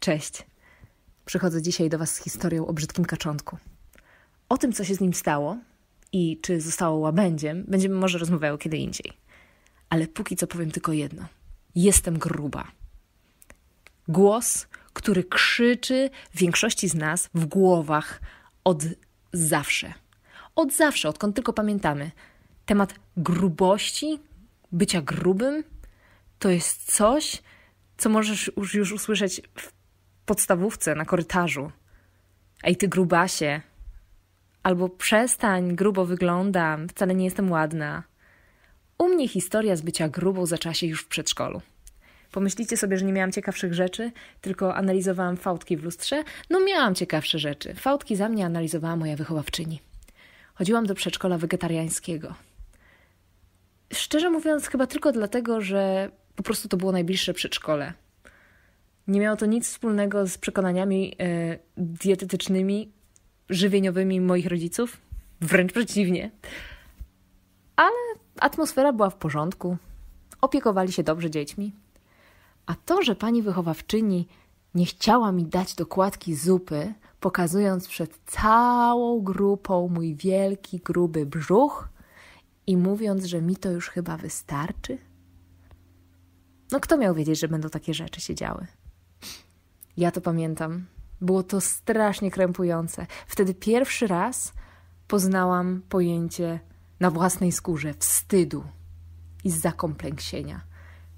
Cześć. Przychodzę dzisiaj do Was z historią o brzydkim kaczątku. O tym, co się z nim stało i czy zostało łabędziem, będziemy może rozmawiały kiedy indziej. Ale póki co powiem tylko jedno. Jestem gruba. Głos, który krzyczy większości z nas w głowach od zawsze. Od zawsze, odkąd tylko pamiętamy. Temat grubości, bycia grubym, to jest coś, co możesz już, już usłyszeć w podstawówce, na korytarzu. Ej, ty grubasie. Albo przestań, grubo wyglądam, wcale nie jestem ładna. U mnie historia z bycia grubą zaczęła się już w przedszkolu. Pomyślicie sobie, że nie miałam ciekawszych rzeczy, tylko analizowałam fałdki w lustrze? No miałam ciekawsze rzeczy. Fałdki za mnie analizowała moja wychowawczyni. Chodziłam do przedszkola wegetariańskiego. Szczerze mówiąc, chyba tylko dlatego, że po prostu to było najbliższe przedszkole. Nie miało to nic wspólnego z przekonaniami y, dietetycznymi, żywieniowymi moich rodziców. Wręcz przeciwnie. Ale atmosfera była w porządku. Opiekowali się dobrze dziećmi. A to, że pani wychowawczyni nie chciała mi dać dokładki zupy, pokazując przed całą grupą mój wielki, gruby brzuch i mówiąc, że mi to już chyba wystarczy? No kto miał wiedzieć, że będą takie rzeczy się działy? Ja to pamiętam. Było to strasznie krępujące. Wtedy pierwszy raz poznałam pojęcie na własnej skórze wstydu i zakompleksienia.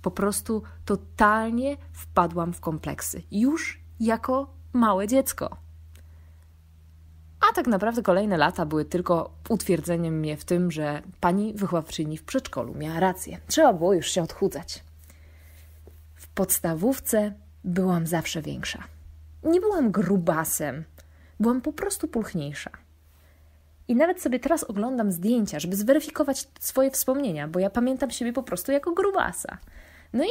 Po prostu totalnie wpadłam w kompleksy, już jako małe dziecko. A tak naprawdę kolejne lata były tylko utwierdzeniem mnie w tym, że pani wychowawczyni w przedszkolu miała rację. Trzeba było już się odchudzać. W podstawówce byłam zawsze większa. Nie byłam grubasem, byłam po prostu pulchniejsza. I nawet sobie teraz oglądam zdjęcia, żeby zweryfikować swoje wspomnienia, bo ja pamiętam siebie po prostu jako grubasa. No i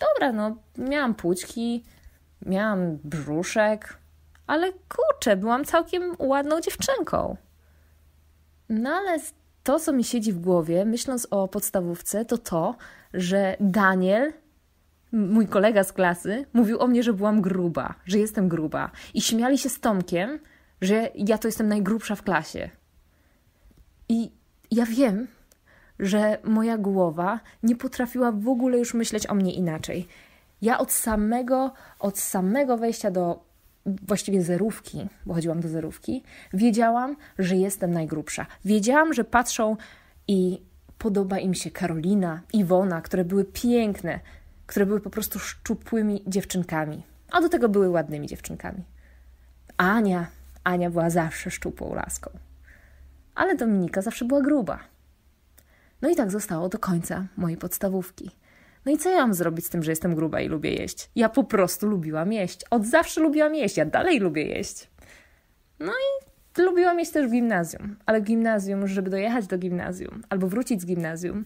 dobra, no, miałam płućki, miałam brzuszek, ale kurczę, byłam całkiem ładną dziewczynką. No ale to, co mi siedzi w głowie, myśląc o podstawówce, to to, że Daniel mój kolega z klasy mówił o mnie, że byłam gruba, że jestem gruba. I śmiali się z Tomkiem, że ja to jestem najgrubsza w klasie. I ja wiem, że moja głowa nie potrafiła w ogóle już myśleć o mnie inaczej. Ja od samego, od samego wejścia do właściwie zerówki, bo chodziłam do zerówki, wiedziałam, że jestem najgrubsza. Wiedziałam, że patrzą i podoba im się Karolina, Iwona, które były piękne, które były po prostu szczupłymi dziewczynkami, a do tego były ładnymi dziewczynkami. Ania, Ania była zawsze szczupłą laską, ale Dominika zawsze była gruba. No i tak zostało do końca mojej podstawówki. No i co ja mam zrobić z tym, że jestem gruba i lubię jeść? Ja po prostu lubiłam jeść. Od zawsze lubiłam jeść, ja dalej lubię jeść. No i lubiłam jeść też w gimnazjum, ale w gimnazjum, żeby dojechać do gimnazjum albo wrócić z gimnazjum,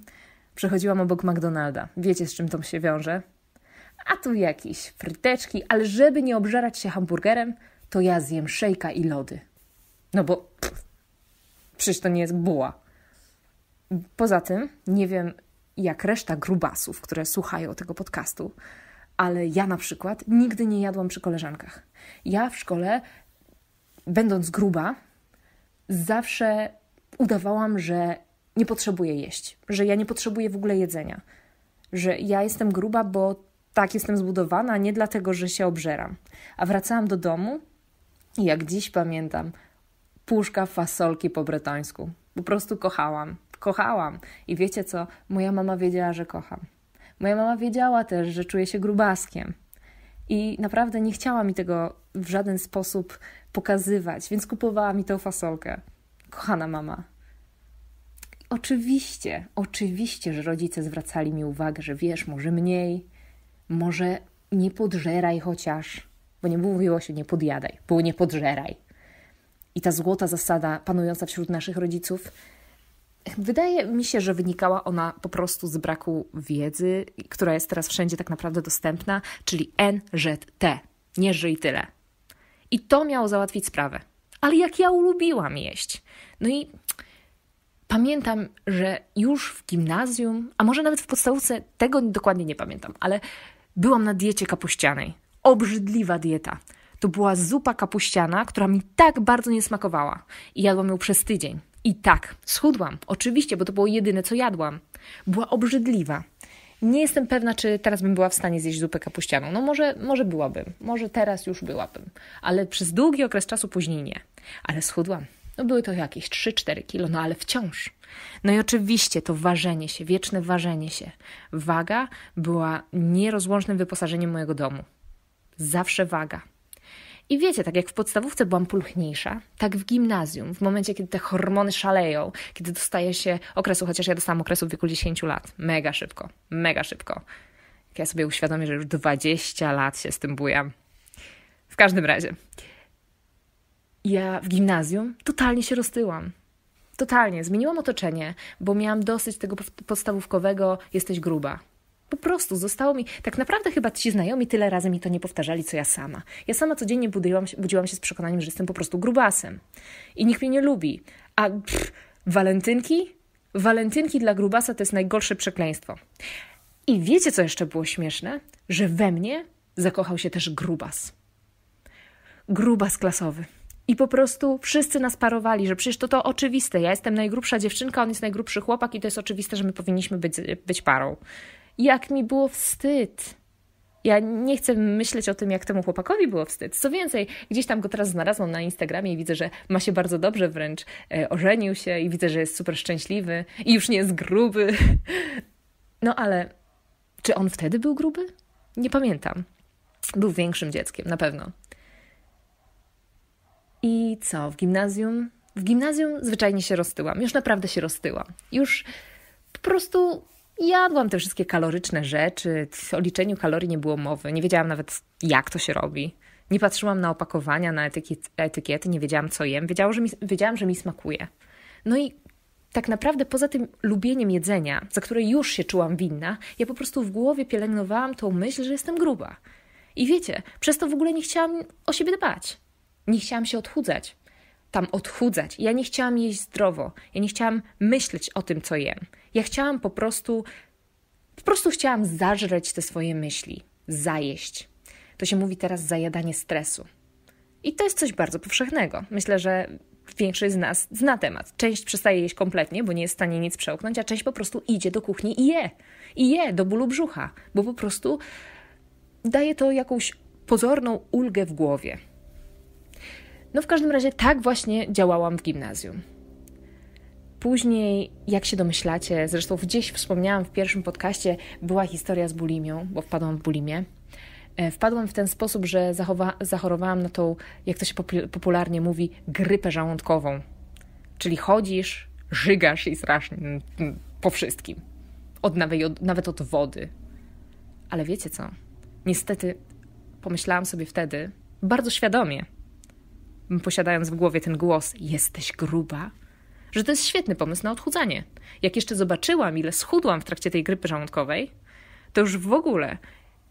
Przechodziłam obok McDonalda. Wiecie, z czym to się wiąże? A tu jakieś fryteczki, ale żeby nie obżerać się hamburgerem, to ja zjem szejka i lody. No bo pff, przecież to nie jest buła. Poza tym, nie wiem jak reszta grubasów, które słuchają tego podcastu, ale ja na przykład nigdy nie jadłam przy koleżankach. Ja w szkole, będąc gruba, zawsze udawałam, że nie potrzebuję jeść, że ja nie potrzebuję w ogóle jedzenia, że ja jestem gruba, bo tak jestem zbudowana, nie dlatego, że się obżeram. A wracałam do domu i jak dziś pamiętam, puszka fasolki po brytońsku. Po prostu kochałam, kochałam. I wiecie co? Moja mama wiedziała, że kocham. Moja mama wiedziała też, że czuję się grubaskiem. I naprawdę nie chciała mi tego w żaden sposób pokazywać, więc kupowała mi tę fasolkę. Kochana mama, Oczywiście, oczywiście, że rodzice zwracali mi uwagę, że wiesz, może mniej, może nie podżeraj chociaż, bo nie mówiło się nie podjadaj, było nie podżeraj. I ta złota zasada panująca wśród naszych rodziców, wydaje mi się, że wynikała ona po prostu z braku wiedzy, która jest teraz wszędzie tak naprawdę dostępna, czyli NZT, nie żyj tyle. I to miało załatwić sprawę. Ale jak ja ulubiłam jeść. No i pamiętam, że już w gimnazjum, a może nawet w podstawówce, tego dokładnie nie pamiętam, ale byłam na diecie kapuścianej. Obrzydliwa dieta. To była zupa kapuściana, która mi tak bardzo nie smakowała i jadłam ją przez tydzień. I tak, schudłam, oczywiście, bo to było jedyne, co jadłam. Była obrzydliwa. Nie jestem pewna, czy teraz bym była w stanie zjeść zupę kapuścianą. No może, może byłabym, może teraz już byłabym, ale przez długi okres czasu później nie. Ale schudłam, no były to jakieś 3-4 kilo, no ale wciąż. No i oczywiście to ważenie się, wieczne ważenie się. Waga była nierozłącznym wyposażeniem mojego domu. Zawsze waga. I wiecie, tak jak w podstawówce byłam pulchniejsza, tak w gimnazjum, w momencie, kiedy te hormony szaleją, kiedy dostaje się okresu, chociaż ja dostałam okresu w wieku 10 lat, mega szybko, mega szybko. Jak ja sobie uświadomię, że już 20 lat się z tym bujam. W każdym razie, ja w gimnazjum totalnie się roztyłam. Totalnie. Zmieniłam otoczenie, bo miałam dosyć tego podstawówkowego jesteś gruba. Po prostu zostało mi, tak naprawdę chyba ci znajomi tyle razy mi to nie powtarzali, co ja sama. Ja sama codziennie budziłam się, budziłam się z przekonaniem, że jestem po prostu grubasem. I nikt mnie nie lubi. A pff, walentynki? Walentynki dla grubasa to jest najgorsze przekleństwo. I wiecie, co jeszcze było śmieszne? Że we mnie zakochał się też grubas. Grubas klasowy. I po prostu wszyscy nas parowali, że przecież to to oczywiste. Ja jestem najgrubsza dziewczynka, on jest najgrubszy chłopak i to jest oczywiste, że my powinniśmy być, być parą. Jak mi było wstyd. Ja nie chcę myśleć o tym, jak temu chłopakowi było wstyd. Co więcej, gdzieś tam go teraz znalazłam na Instagramie i widzę, że ma się bardzo dobrze wręcz. E, ożenił się i widzę, że jest super szczęśliwy i już nie jest gruby. No ale czy on wtedy był gruby? Nie pamiętam. Był większym dzieckiem, na pewno. I co, w gimnazjum? W gimnazjum zwyczajnie się roztyłam, już naprawdę się roztyłam. Już po prostu jadłam te wszystkie kaloryczne rzeczy, o liczeniu kalorii nie było mowy, nie wiedziałam nawet jak to się robi. Nie patrzyłam na opakowania, na etykiety, nie wiedziałam co jem, wiedziałam że, mi, wiedziałam, że mi smakuje. No i tak naprawdę poza tym lubieniem jedzenia, za które już się czułam winna, ja po prostu w głowie pielęgnowałam tą myśl, że jestem gruba. I wiecie, przez to w ogóle nie chciałam o siebie dbać. Nie chciałam się odchudzać. Tam odchudzać. Ja nie chciałam jeść zdrowo. Ja nie chciałam myśleć o tym, co jem. Ja chciałam po prostu, po prostu chciałam zażreć te swoje myśli, zajeść. To się mówi teraz zajadanie stresu. I to jest coś bardzo powszechnego. Myślę, że większość z nas zna temat. Część przestaje jeść kompletnie, bo nie jest w stanie nic przełknąć, a część po prostu idzie do kuchni i je. I je do bólu brzucha, bo po prostu daje to jakąś pozorną ulgę w głowie. No w każdym razie tak właśnie działałam w gimnazjum. Później, jak się domyślacie, zresztą gdzieś wspomniałam w pierwszym podcaście, była historia z bulimią, bo wpadłam w bulimię. E, wpadłam w ten sposób, że zachowa- zachorowałam na tą, jak to się popularnie mówi, grypę żołądkową. Czyli chodzisz, żygasz i strasznie po wszystkim. Od, nawet od wody. Ale wiecie co? Niestety pomyślałam sobie wtedy, bardzo świadomie, posiadając w głowie ten głos jesteś gruba, że to jest świetny pomysł na odchudzanie. Jak jeszcze zobaczyłam, ile schudłam w trakcie tej grypy żołądkowej, to już w ogóle.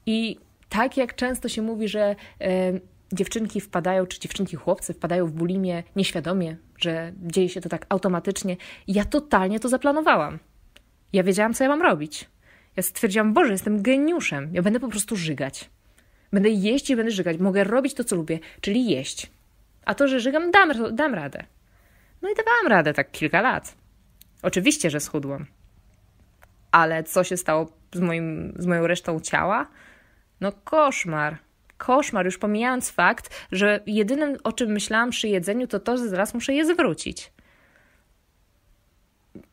I tak jak często się mówi, że e, dziewczynki wpadają, czy dziewczynki chłopcy wpadają w bulimię nieświadomie, że dzieje się to tak automatycznie, ja totalnie to zaplanowałam. Ja wiedziałam, co ja mam robić. Ja stwierdziłam, Boże, jestem geniuszem. Ja będę po prostu żygać. Będę jeść i będę żygać. Mogę robić to, co lubię, czyli jeść. A to, że żygam, dam, dam radę. No i dawałam radę tak kilka lat. Oczywiście, że schudłam. Ale co się stało z, moim, z moją resztą ciała? No koszmar. Koszmar, już pomijając fakt, że jedynym o czym myślałam przy jedzeniu, to to, że zaraz muszę je zwrócić.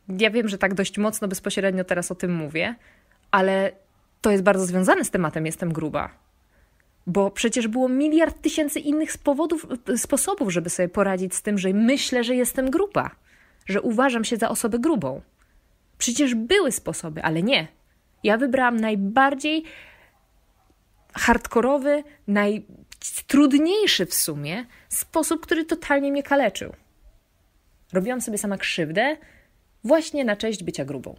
Ja wiem, że tak dość mocno bezpośrednio teraz o tym mówię, ale to jest bardzo związane z tematem jestem gruba bo przecież było miliard tysięcy innych sposobów, żeby sobie poradzić z tym, że myślę, że jestem grupa, że uważam się za osobę grubą. Przecież były sposoby, ale nie. Ja wybrałam najbardziej hardkorowy, najtrudniejszy w sumie sposób, który totalnie mnie kaleczył. Robiłam sobie sama krzywdę właśnie na cześć bycia grubą.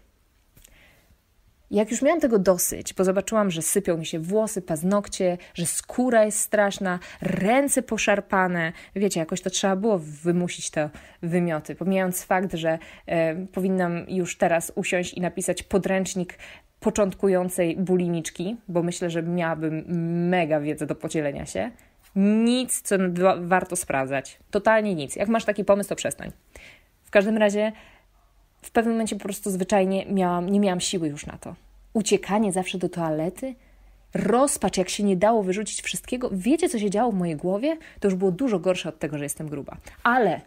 Jak już miałam tego dosyć, bo zobaczyłam, że sypią mi się włosy, paznokcie, że skóra jest straszna, ręce poszarpane, wiecie, jakoś to trzeba było wymusić te wymioty. Pomijając fakt, że e, powinnam już teraz usiąść i napisać podręcznik początkującej bulimiczki, bo myślę, że miałabym mega wiedzę do podzielenia się. Nic, co warto sprawdzać. Totalnie nic. Jak masz taki pomysł, to przestań. W każdym razie w pewnym momencie po prostu zwyczajnie miałam, nie miałam siły już na to. Uciekanie zawsze do toalety, rozpacz, jak się nie dało wyrzucić wszystkiego. Wiecie, co się działo w mojej głowie? To już było dużo gorsze od tego, że jestem gruba. Ale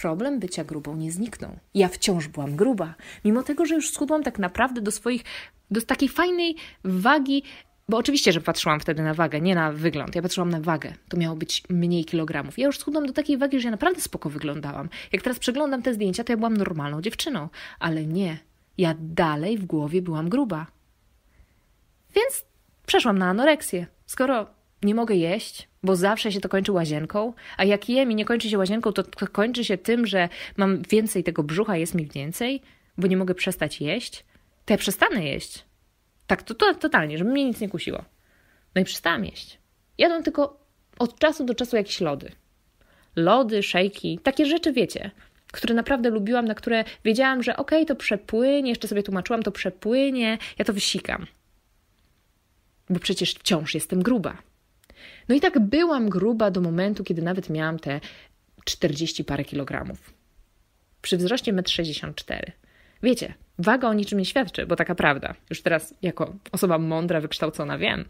problem bycia grubą nie zniknął. Ja wciąż byłam gruba, mimo tego, że już schudłam tak naprawdę do swoich, do takiej fajnej wagi bo oczywiście, że patrzyłam wtedy na wagę, nie na wygląd. Ja patrzyłam na wagę. To miało być mniej kilogramów. Ja już schudłam do takiej wagi, że ja naprawdę spoko wyglądałam. Jak teraz przeglądam te zdjęcia, to ja byłam normalną dziewczyną. Ale nie. Ja dalej w głowie byłam gruba. Więc przeszłam na anoreksję. Skoro nie mogę jeść, bo zawsze się to kończy łazienką, a jak jem i nie kończy się łazienką, to, kończy się tym, że mam więcej tego brzucha, jest mi więcej, bo nie mogę przestać jeść, to ja przestanę jeść. Tak, to, to totalnie, żeby mnie nic nie kusiło. No i przestałam jeść. Jadłam tylko od czasu do czasu jakieś lody. Lody, szejki, takie rzeczy, wiecie, które naprawdę lubiłam, na które wiedziałam, że okej, okay, to przepłynie, jeszcze sobie tłumaczyłam, to przepłynie, ja to wysikam. Bo przecież wciąż jestem gruba. No i tak byłam gruba do momentu, kiedy nawet miałam te 40 parę kilogramów. Przy wzroście 1,64 m. Wiecie, waga o niczym nie świadczy, bo taka prawda. Już teraz jako osoba mądra, wykształcona wiem.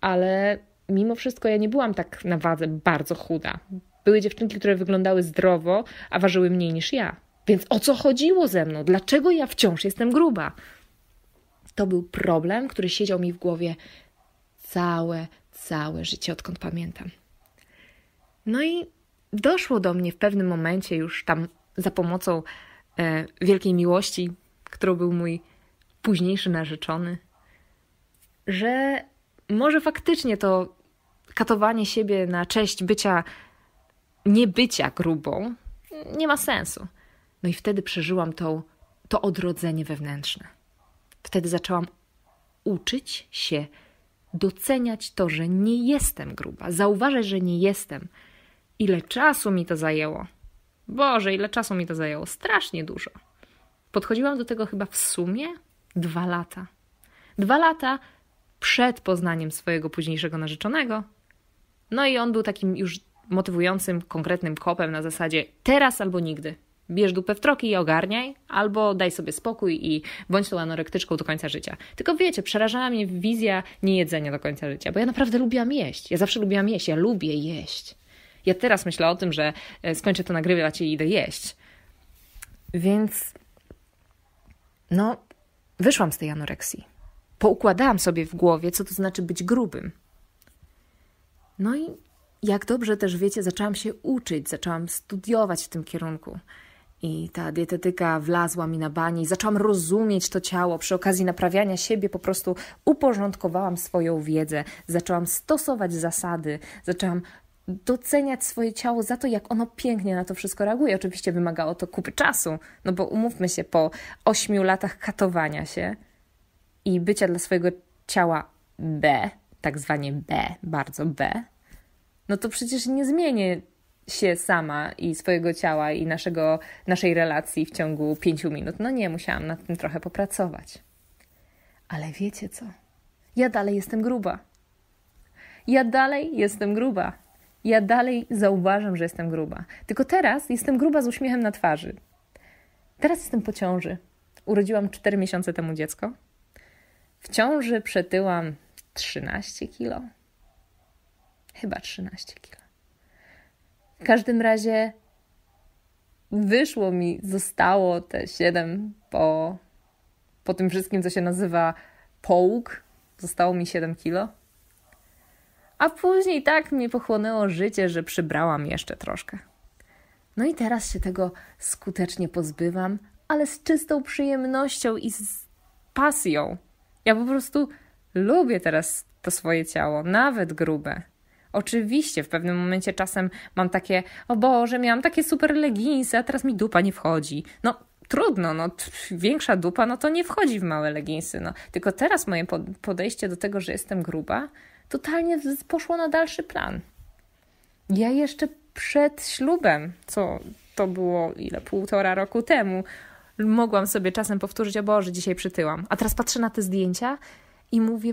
Ale mimo wszystko ja nie byłam tak na wadze bardzo chuda. Były dziewczynki, które wyglądały zdrowo, a ważyły mniej niż ja. Więc o co chodziło ze mną? Dlaczego ja wciąż jestem gruba? To był problem, który siedział mi w głowie całe, całe życie, odkąd pamiętam. No i doszło do mnie w pewnym momencie już tam za pomocą E, wielkiej miłości, którą był mój późniejszy narzeczony, że może faktycznie to katowanie siebie na cześć bycia niebycia grubą nie ma sensu. No i wtedy przeżyłam tą, to odrodzenie wewnętrzne. Wtedy zaczęłam uczyć się doceniać to, że nie jestem gruba, zauważać, że nie jestem. Ile czasu mi to zajęło? Boże, ile czasu mi to zajęło? Strasznie dużo. Podchodziłam do tego chyba w sumie dwa lata. Dwa lata przed poznaniem swojego późniejszego narzeczonego. No i on był takim już motywującym, konkretnym kopem na zasadzie teraz albo nigdy. Bierz dupę w troki i ogarniaj, albo daj sobie spokój i bądź tą anorektyczką do końca życia. Tylko wiecie, przerażała mnie wizja niejedzenia do końca życia, bo ja naprawdę lubiłam jeść. Ja zawsze lubiłam jeść, ja lubię jeść. Ja teraz myślę o tym, że e, skończę to nagrywać i idę jeść. Więc no, wyszłam z tej anoreksji. Poukładałam sobie w głowie, co to znaczy być grubym. No i jak dobrze też wiecie, zaczęłam się uczyć, zaczęłam studiować w tym kierunku. I ta dietetyka wlazła mi na bani, zaczęłam rozumieć to ciało. Przy okazji naprawiania siebie po prostu uporządkowałam swoją wiedzę, zaczęłam stosować zasady, zaczęłam doceniać swoje ciało za to, jak ono pięknie na to wszystko reaguje. Oczywiście wymagało to kupy czasu, no bo umówmy się, po ośmiu latach katowania się i bycia dla swojego ciała B, tak zwanie B, bardzo B, no to przecież nie zmienię się sama i swojego ciała i naszego, naszej relacji w ciągu pięciu minut. No nie, musiałam nad tym trochę popracować. Ale wiecie co? Ja dalej jestem gruba. Ja dalej jestem gruba ja dalej zauważam, że jestem gruba. Tylko teraz jestem gruba z uśmiechem na twarzy. Teraz jestem po ciąży. Urodziłam 4 miesiące temu dziecko. W ciąży przetyłam 13 kilo. Chyba 13 kilo. W każdym razie wyszło mi, zostało te 7 po, po tym wszystkim, co się nazywa połóg. Zostało mi 7 kilo a później tak mnie pochłonęło życie, że przybrałam jeszcze troszkę. No i teraz się tego skutecznie pozbywam, ale z czystą przyjemnością i z pasją. Ja po prostu lubię teraz to swoje ciało, nawet grube. Oczywiście w pewnym momencie czasem mam takie, o Boże, miałam takie super leginsy, a teraz mi dupa nie wchodzi. No trudno, no większa dupa, no to nie wchodzi w małe leginsy. No. Tylko teraz moje podejście do tego, że jestem gruba, totalnie poszło na dalszy plan. Ja jeszcze przed ślubem, co to było ile, półtora roku temu, mogłam sobie czasem powtórzyć, o Boże, dzisiaj przytyłam. A teraz patrzę na te zdjęcia i mówię,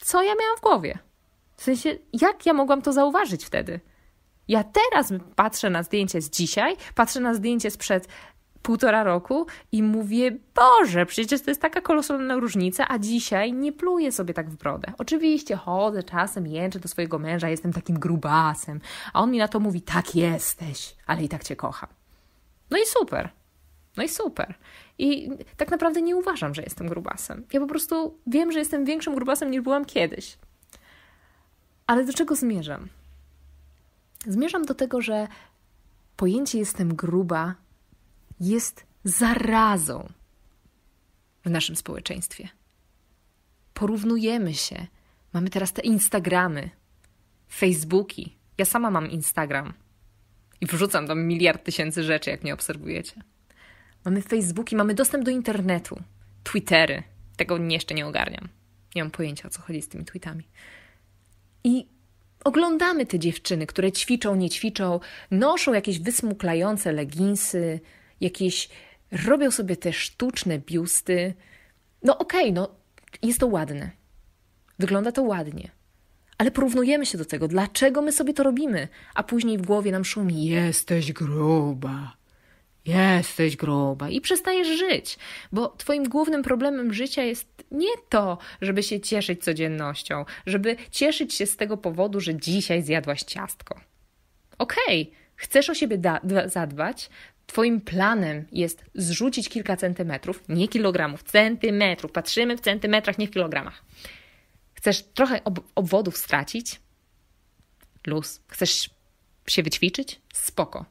co ja miałam w głowie? W sensie, jak ja mogłam to zauważyć wtedy? Ja teraz patrzę na zdjęcie z dzisiaj, patrzę na zdjęcie sprzed półtora roku i mówię, Boże, przecież to jest taka kolosalna różnica, a dzisiaj nie pluję sobie tak w brodę. Oczywiście chodzę czasem, jęczę do swojego męża, jestem takim grubasem, a on mi na to mówi, tak jesteś, ale i tak cię kocham. No i super. No i super. I tak naprawdę nie uważam, że jestem grubasem. Ja po prostu wiem, że jestem większym grubasem niż byłam kiedyś. Ale do czego zmierzam? Zmierzam do tego, że pojęcie jestem gruba jest zarazą w naszym społeczeństwie. Porównujemy się. Mamy teraz te Instagramy, Facebooki. Ja sama mam Instagram i wrzucam tam miliard tysięcy rzeczy, jak mnie obserwujecie. Mamy Facebooki, mamy dostęp do internetu, Twittery. Tego jeszcze nie ogarniam. Nie mam pojęcia, o co chodzi z tymi tweetami. I oglądamy te dziewczyny, które ćwiczą, nie ćwiczą, noszą jakieś wysmuklające leginsy, jakieś robią sobie te sztuczne biusty. No okej, okay, no jest to ładne. Wygląda to ładnie. Ale porównujemy się do tego, dlaczego my sobie to robimy, a później w głowie nam szumi: jesteś gruba. Jesteś gruba i przestajesz żyć, bo Twoim głównym problemem życia jest nie to, żeby się cieszyć codziennością, żeby cieszyć się z tego powodu, że dzisiaj zjadłaś ciastko. Okej, okay, chcesz o siebie zadbać, Twoim planem jest zrzucić kilka centymetrów, nie kilogramów, centymetrów. Patrzymy w centymetrach, nie w kilogramach. Chcesz trochę ob obwodów stracić? Luz. Chcesz się wyćwiczyć? Spoko.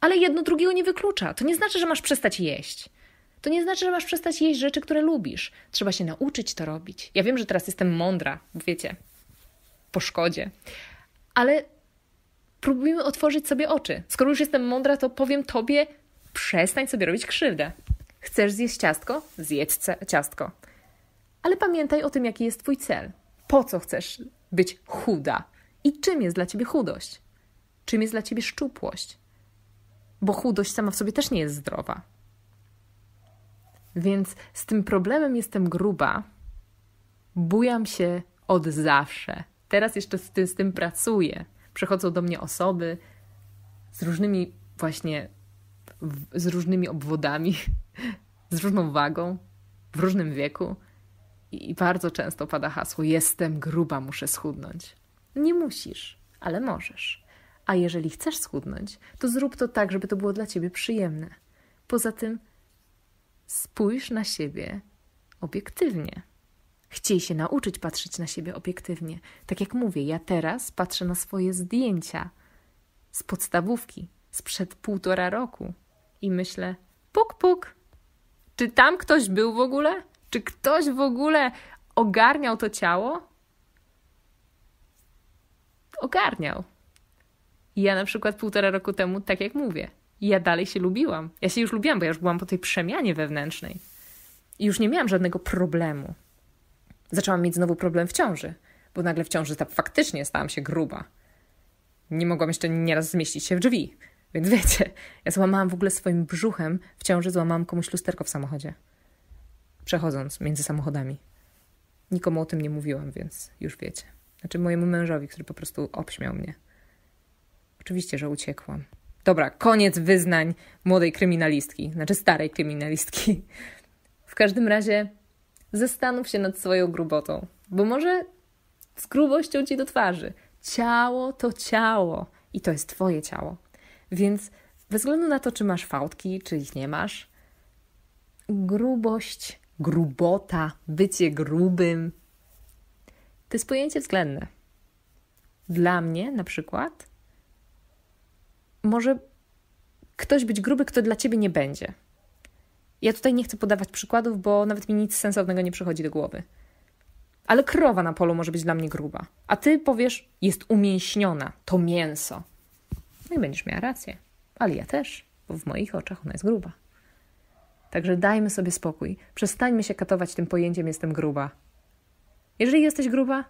Ale jedno drugiego nie wyklucza. To nie znaczy, że masz przestać jeść. To nie znaczy, że masz przestać jeść rzeczy, które lubisz. Trzeba się nauczyć to robić. Ja wiem, że teraz jestem mądra, wiecie, po szkodzie. Ale próbujmy otworzyć sobie oczy. Skoro już jestem mądra, to powiem tobie, przestań sobie robić krzywdę. Chcesz zjeść ciastko? Zjedz ciastko. Ale pamiętaj o tym, jaki jest twój cel. Po co chcesz być chuda? I czym jest dla ciebie chudość? Czym jest dla ciebie szczupłość? Bo chudość sama w sobie też nie jest zdrowa. Więc z tym problemem jestem gruba. Bujam się od zawsze. Teraz jeszcze z tym, z tym pracuję przychodzą do mnie osoby z różnymi właśnie, z różnymi obwodami, z różną wagą, w różnym wieku i bardzo często pada hasło: Jestem gruba, muszę schudnąć. Nie musisz, ale możesz. A jeżeli chcesz schudnąć, to zrób to tak, żeby to było dla ciebie przyjemne. Poza tym, spójrz na siebie obiektywnie. Chciej się nauczyć patrzeć na siebie obiektywnie. Tak jak mówię, ja teraz patrzę na swoje zdjęcia z podstawówki sprzed półtora roku i myślę: puk, puk, czy tam ktoś był w ogóle? Czy ktoś w ogóle ogarniał to ciało? Ogarniał. Ja na przykład półtora roku temu, tak jak mówię, ja dalej się lubiłam. Ja się już lubiłam, bo ja już byłam po tej przemianie wewnętrznej. I już nie miałam żadnego problemu Zaczęłam mieć znowu problem w ciąży, bo nagle w ciąży tak faktycznie stałam się gruba. Nie mogłam jeszcze nieraz zmieścić się w drzwi, więc wiecie, ja złamałam w ogóle swoim brzuchem w ciąży, złamałam komuś lusterko w samochodzie. Przechodząc między samochodami. Nikomu o tym nie mówiłam, więc już wiecie. Znaczy mojemu mężowi, który po prostu obśmiał mnie. Oczywiście, że uciekłam. Dobra, koniec wyznań młodej kryminalistki, znaczy starej kryminalistki. W każdym razie Zastanów się nad swoją grubotą, bo może z grubością ci do twarzy. Ciało to ciało i to jest twoje ciało. Więc bez względu na to, czy masz fałdki, czy ich nie masz, grubość, grubota, bycie grubym to jest pojęcie względne. Dla mnie na przykład może ktoś być gruby, kto dla ciebie nie będzie. Ja tutaj nie chcę podawać przykładów, bo nawet mi nic sensownego nie przychodzi do głowy. Ale krowa na polu może być dla mnie gruba, a ty powiesz, jest umięśniona, to mięso. No i będziesz miała rację, ale ja też, bo w moich oczach ona jest gruba. Także dajmy sobie spokój, przestańmy się katować tym pojęciem jestem gruba. Jeżeli jesteś gruba,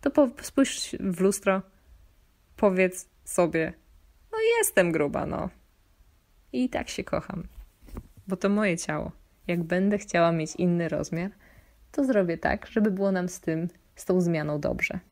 to po, spójrz w lustro, powiedz sobie, no jestem gruba, no. I tak się kocham bo to moje ciało. Jak będę chciała mieć inny rozmiar, to zrobię tak, żeby było nam z tym, z tą zmianą dobrze.